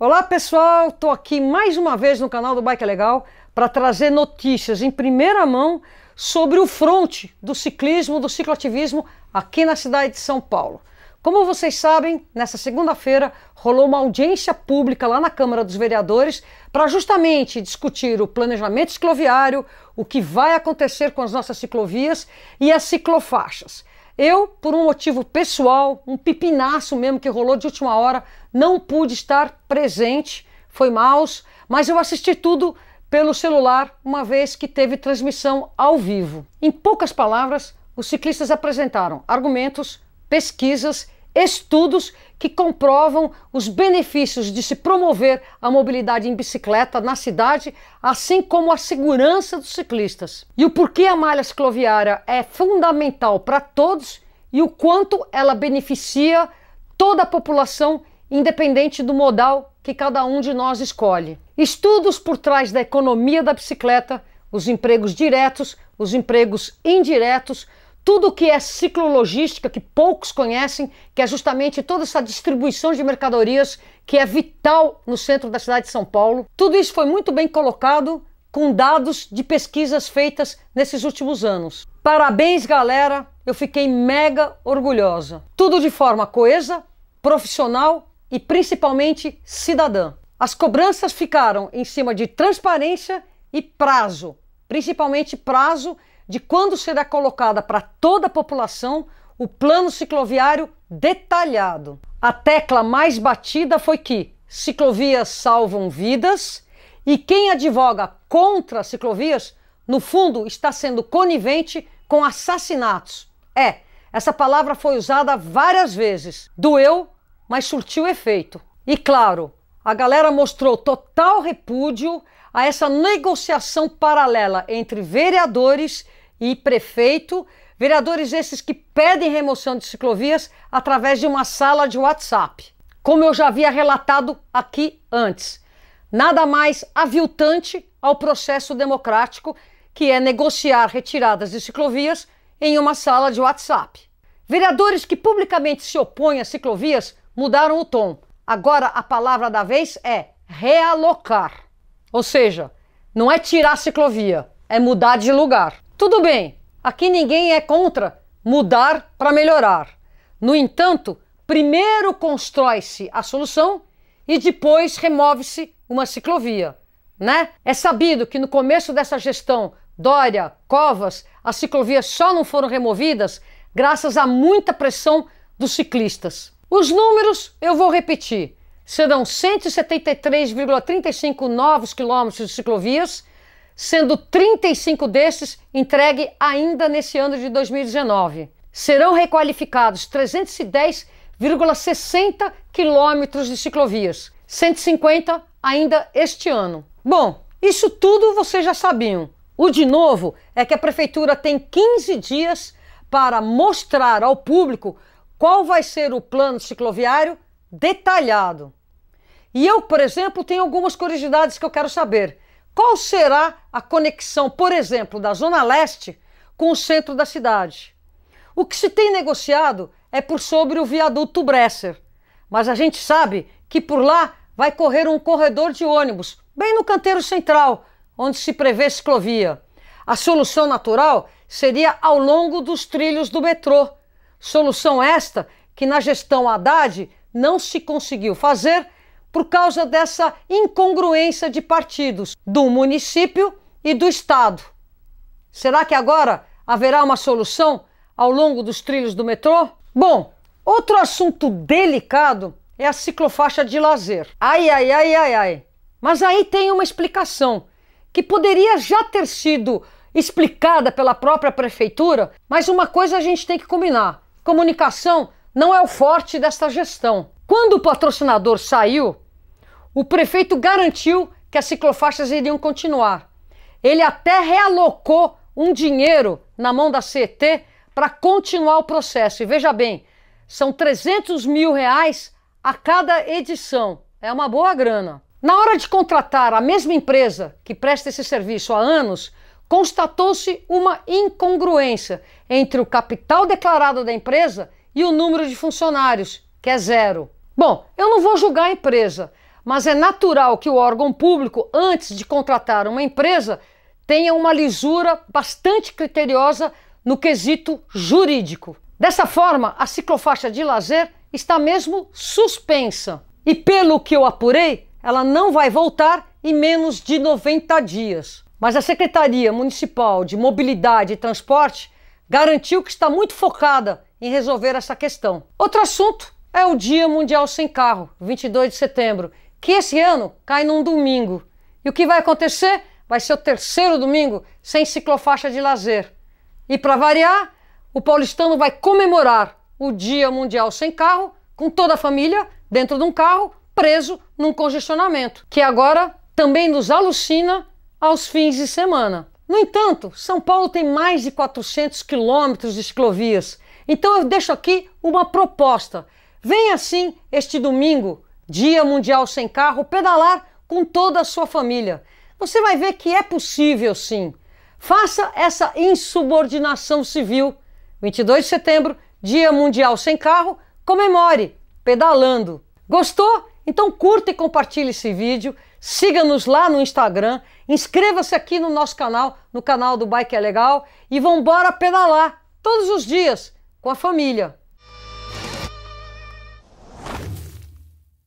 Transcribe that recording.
Olá pessoal, estou aqui mais uma vez no canal do Bike é Legal para trazer notícias em primeira mão sobre o fronte do ciclismo, do cicloativismo aqui na cidade de São Paulo. Como vocês sabem, nessa segunda-feira rolou uma audiência pública lá na Câmara dos Vereadores para justamente discutir o planejamento cicloviário, o que vai acontecer com as nossas ciclovias e as ciclofaixas. Eu, por um motivo pessoal, um pipinaço mesmo que rolou de última hora, não pude estar presente, foi maus, mas eu assisti tudo pelo celular, uma vez que teve transmissão ao vivo. Em poucas palavras, os ciclistas apresentaram argumentos, pesquisas estudos que comprovam os benefícios de se promover a mobilidade em bicicleta na cidade, assim como a segurança dos ciclistas. E o porquê a malha cicloviária é fundamental para todos e o quanto ela beneficia toda a população, independente do modal que cada um de nós escolhe. Estudos por trás da economia da bicicleta, os empregos diretos, os empregos indiretos, tudo que é ciclo logística, que poucos conhecem, que é justamente toda essa distribuição de mercadorias que é vital no centro da cidade de São Paulo. Tudo isso foi muito bem colocado com dados de pesquisas feitas nesses últimos anos. Parabéns, galera! Eu fiquei mega orgulhosa. Tudo de forma coesa, profissional e principalmente cidadã. As cobranças ficaram em cima de transparência e prazo, principalmente prazo de quando será colocada para toda a população o plano cicloviário detalhado. A tecla mais batida foi que ciclovias salvam vidas e quem advoga contra ciclovias, no fundo, está sendo conivente com assassinatos. É, essa palavra foi usada várias vezes. Doeu, mas surtiu efeito. E claro, a galera mostrou total repúdio a essa negociação paralela entre vereadores e prefeito, vereadores esses que pedem remoção de ciclovias através de uma sala de WhatsApp. Como eu já havia relatado aqui antes, nada mais aviltante ao processo democrático que é negociar retiradas de ciclovias em uma sala de WhatsApp. Vereadores que publicamente se opõem a ciclovias mudaram o tom. Agora a palavra da vez é realocar. Ou seja, não é tirar a ciclovia, é mudar de lugar. Tudo bem, aqui ninguém é contra mudar para melhorar. No entanto, primeiro constrói-se a solução e depois remove-se uma ciclovia. Né? É sabido que no começo dessa gestão Dória, Covas, as ciclovias só não foram removidas graças a muita pressão dos ciclistas. Os números eu vou repetir. Serão 173,35 novos quilômetros de ciclovias sendo 35 destes entregue ainda neste ano de 2019. Serão requalificados 310,60 quilômetros de ciclovias, 150 ainda este ano. Bom, isso tudo vocês já sabiam. O de novo é que a prefeitura tem 15 dias para mostrar ao público qual vai ser o plano cicloviário detalhado. E eu, por exemplo, tenho algumas curiosidades que eu quero saber qual será a conexão, por exemplo, da Zona Leste com o centro da cidade. O que se tem negociado é por sobre o viaduto Bresser, mas a gente sabe que por lá vai correr um corredor de ônibus, bem no canteiro central, onde se prevê ciclovia. A solução natural seria ao longo dos trilhos do metrô. Solução esta que na gestão Haddad não se conseguiu fazer por causa dessa incongruência de partidos do município e do Estado. Será que agora haverá uma solução ao longo dos trilhos do metrô? Bom, outro assunto delicado é a ciclofaixa de lazer. Ai, ai, ai, ai, ai. Mas aí tem uma explicação que poderia já ter sido explicada pela própria prefeitura, mas uma coisa a gente tem que combinar: comunicação não é o forte desta gestão. Quando o patrocinador saiu, o prefeito garantiu que as ciclofaixas iriam continuar. Ele até realocou um dinheiro na mão da CET para continuar o processo. E veja bem, são 300 mil reais a cada edição. É uma boa grana. Na hora de contratar a mesma empresa que presta esse serviço há anos, constatou-se uma incongruência entre o capital declarado da empresa e o número de funcionários, que é zero. Bom, eu não vou julgar a empresa, mas é natural que o órgão público, antes de contratar uma empresa, tenha uma lisura bastante criteriosa no quesito jurídico. Dessa forma, a ciclofaixa de lazer está mesmo suspensa. E pelo que eu apurei, ela não vai voltar em menos de 90 dias. Mas a Secretaria Municipal de Mobilidade e Transporte garantiu que está muito focada em resolver essa questão. Outro assunto é o Dia Mundial Sem Carro, 22 de setembro, que esse ano cai num domingo. E o que vai acontecer? Vai ser o terceiro domingo sem ciclofaixa de lazer. E para variar, o paulistano vai comemorar o Dia Mundial Sem Carro com toda a família dentro de um carro preso num congestionamento, que agora também nos alucina aos fins de semana. No entanto, São Paulo tem mais de 400 quilômetros de ciclovias, então eu deixo aqui uma proposta. Venha assim este domingo, Dia Mundial Sem Carro, pedalar com toda a sua família. Você vai ver que é possível sim. Faça essa insubordinação civil. 22 de setembro, Dia Mundial Sem Carro, comemore pedalando. Gostou? Então curta e compartilhe esse vídeo, siga-nos lá no Instagram, inscreva-se aqui no nosso canal, no canal do Bike é Legal e vambora embora pedalar todos os dias com a família.